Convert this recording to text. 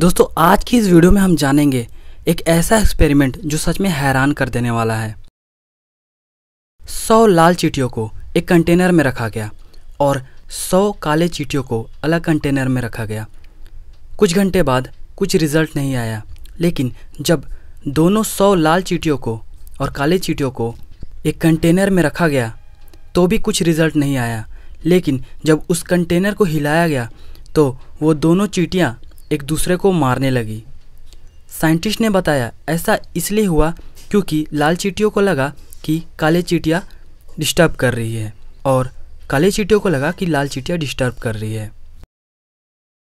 दोस्तों आज की इस वीडियो में हम जानेंगे एक ऐसा एक्सपेरिमेंट जो सच में हैरान कर देने वाला है सौ लाल चीटियों को एक कंटेनर में रखा गया और सौ काले चीटियों को अलग कंटेनर में रखा गया कुछ घंटे बाद कुछ रिजल्ट नहीं आया लेकिन जब दोनों सौ लाल चीटियों को और काले चीटियों को एक कंटेनर में रखा गया तो भी कुछ रिजल्ट नहीं आया लेकिन जब उस कंटेनर को हिलाया गया तो वो दोनों चीटियाँ एक दूसरे को मारने लगी साइंटिस्ट ने बताया ऐसा इसलिए हुआ क्योंकि लाल चीटियों को लगा कि काले चीटियाँ डिस्टर्ब कर रही है और काले चीटियों को लगा कि लाल चीटियाँ डिस्टर्ब कर रही है